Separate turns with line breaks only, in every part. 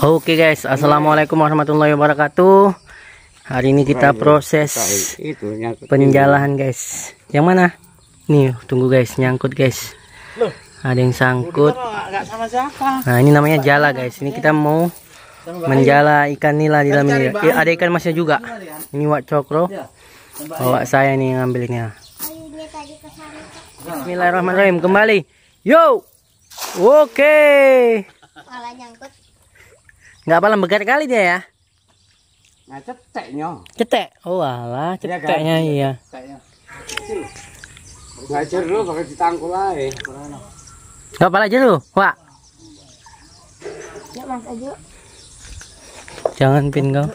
Oke okay guys, assalamualaikum warahmatullahi wabarakatuh. Hari ini kita proses penjalahan guys. Yang mana? Nih, tunggu guys, nyangkut guys. Ada yang sangkut. Nah ini namanya jala guys. Ini kita mau menjala ikan nila di dalam ini. Eh, ada ikan masnya juga. Ini wak cokro. Ya, Bawa saya nih ngambilnya. Bismillahirrahmanirrahim. Kembali. Yo. Oke. Okay. Nggak apa lembekan kali dia ya? Nah, ceteknya. Cetek. Oh, alah, iya kan? ceteknya iya. Ceteknya. Enggak jeru pakai ditangkul ae. Enggak apa jeru, Pak. Ya, Mas aja. Jangan pin kau.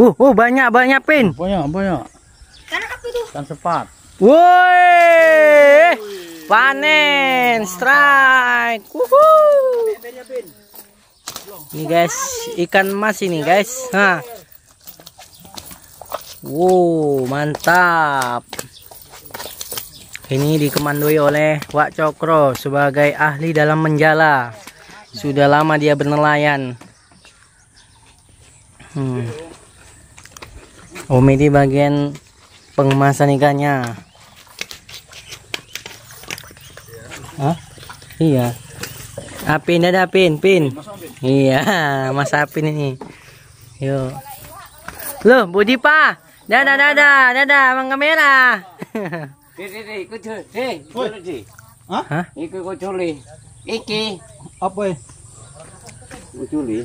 Uh, uh, banyak banyak pin. Banyak, banyak. Kan apa tuh? Kan cepat. Woi panen strike Woohoo. ini guys ikan emas ini guys nah wow mantap ini dikemandui oleh Wak Cokro sebagai ahli dalam menjala sudah lama dia bernelayan hmm. Om ini bagian pengemasan ikannya Hah? Iya. Apin ah, ada Apin, Pin. Iya, Mas Apin ini. Yuk. Loh, Budi Pa. Dadah, dadah, dadah, Mang kamera. ikut Hah? Ikut kuculi. Iki. Apa ya? Kuculi.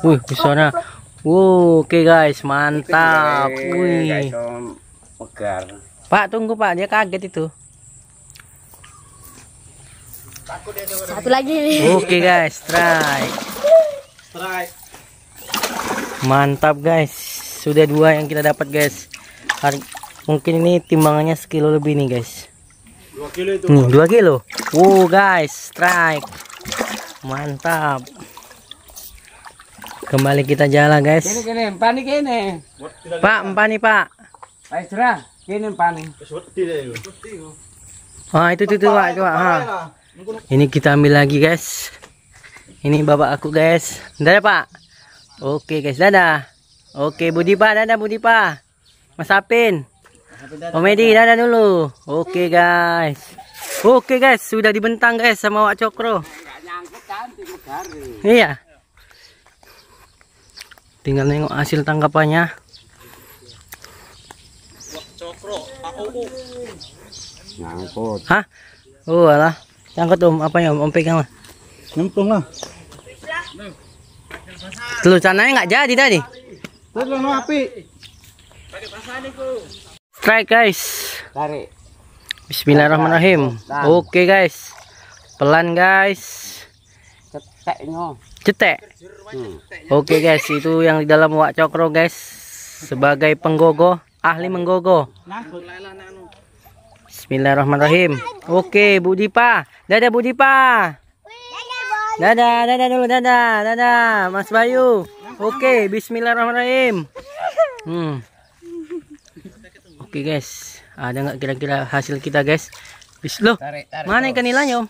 Wih, pesona. Wow, oke okay guys, mantap. Wih. Pak, tunggu Pak, dia kaget itu. Satu lagi. Oke okay, guys, strike. Strike. Mantap guys. Sudah dua yang kita dapat guys. Har mungkin ini timbangannya sekilo lebih nih guys. Dua kilo itu. Nih, hmm, dua kilo. Wow guys, strike. Mantap. Kembali kita jalan guys. Kini kini, empani kini. Pak, empani pak. Pak Isra, kini empani. Ah itu itu tuh pak, itu pak. Ya ini kita ambil lagi guys ini bapak aku guys dadah pak oke guys dadah oke Budi pak dadah Budi pak Mas Apin komedi dadah dulu oke guys oke guys sudah dibentang guys sama Wak Cokro iya tinggal nengok hasil tangkapannya Wak Cokro Hah? Oh alah Angkat om, apa ya om? Om pegang lah. Nyemplung lah. nggak jadi tadi. Telur no api. Strike guys. Tarik. Bismillahirrahmanirrahim. Oke guys. Pelan guys. Ceteknya. Cetek. Hmm. Oke guys, itu yang di dalam wak cokro guys. Sebagai penggogo, ahli menggogo. Bismillahirrahmanirrahim. Oke, Bu Dipa. Dadah Bu Dipa. Dadah, dadah dulu, dadah, dadah. Mas Bayu. Oke, bismillahirrahmanirrahim. Hmm. Oke, guys. Ada nggak kira-kira hasil kita, guys? Bis loh. mana ikan nilainya, Om?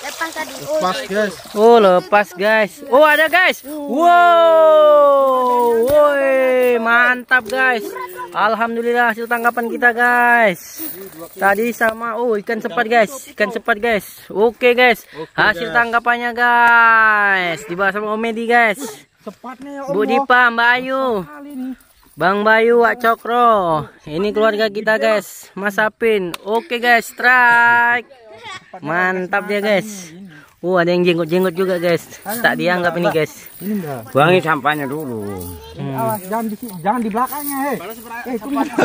Lepas tadi. Lepas, guys. Oh, lepas, guys. Oh, ada, guys. Wow. Woi, mantap, guys. Alhamdulillah hasil tangkapan kita guys. Tadi sama oh ikan sepat guys, ikan sepat guys. Oke guys, hasil tangkapannya guys. Dibawa sama Omedi guys. Ya, Bu ya. Dipa, Mbak Ayu. Bang Bayu, Wak Cokro. Ini keluarga kita guys. Mas Apin. Oke guys, strike. Mantap dia guys. Wah oh, ada yang jenggot-jenggot juga, guys. Tak dianggap ini, guys. Buangin sampahnya dulu. Hmm. jangan di jangan di belakangnya, hei. Eh,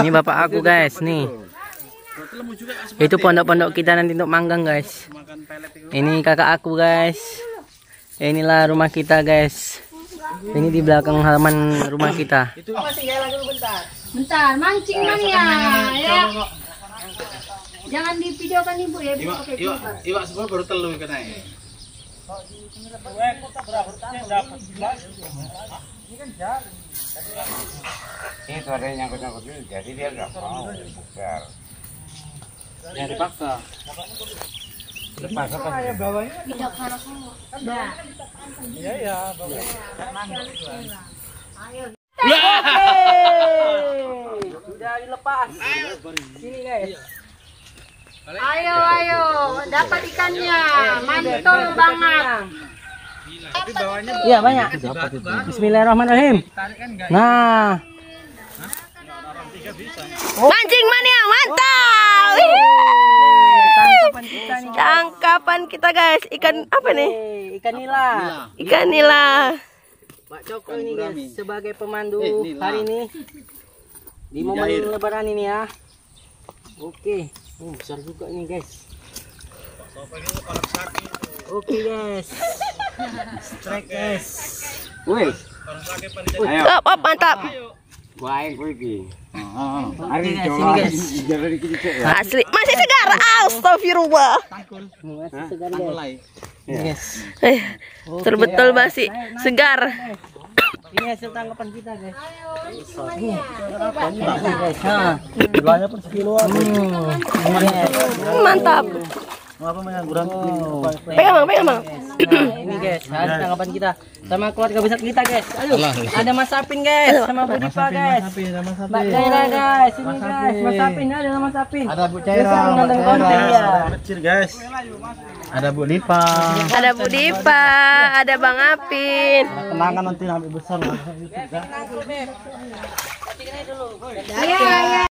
ini bapak aku, guys, nih. Itu pondok-pondok kita nanti untuk manggang, guys. Ini kakak aku, guys. Inilah rumah kita, guys. Ini di belakang halaman rumah kita. Bentar, mancing mang ya. di ya. Jangan kan ibu ya, ibu Iya, iya, Iwak, iwak baru telur kena ya ini itu ada yang nyangkut-nyangkut dulu jadi dia nggak mau bubar ya dipaksa dipaksa iya, kan ya bawahnya tidak karena semua iya ya bawahnya ayo iya. Sudah dilepas. Sini guys. Ayo, ayo, dapat ikannya, mantul banget. Iya banyak. Bismillahirrahmanirrahim. Nah. Mancing mania mantap. Tangkapan kita guys, ikan apa nih? Eh, ikan nila. Ikan nila. Pak Coko ini guys sebagai pemandu eh, hari ini
di momen
lebaran ini ya. Oke. Oh, besar juga nih guys. Oke guys. Strike guys. Woi. Up up mantap. Wah, gue iki. Hari oh. guys. Ya. Asli masih segar. Astagfirullah. Masih iya. eh, segar guys. Yes. Eh, betul-betul masih segar. Ini hasil tangkapan kita, guys. Nah, gulanya pun sekiloan. Hmm. hmm. Mantap. Ngapa main oh. Pegang bang, pegang bang. Nah, ini guys, ada tanggapan kita sama keluarga besar kita guys. Aduh, ada Mas Sapin guys, sama Bu Dipa guys. Mbak cera guys, ini guys, Mas Sapin ada Mas Sapin. Ada Bu cera ada bu Kecil guys. Ada Bu Dipa. Ada Bu Dipa, ada Bang Apin. Kenangan nanti nanti besar. Ya, ya.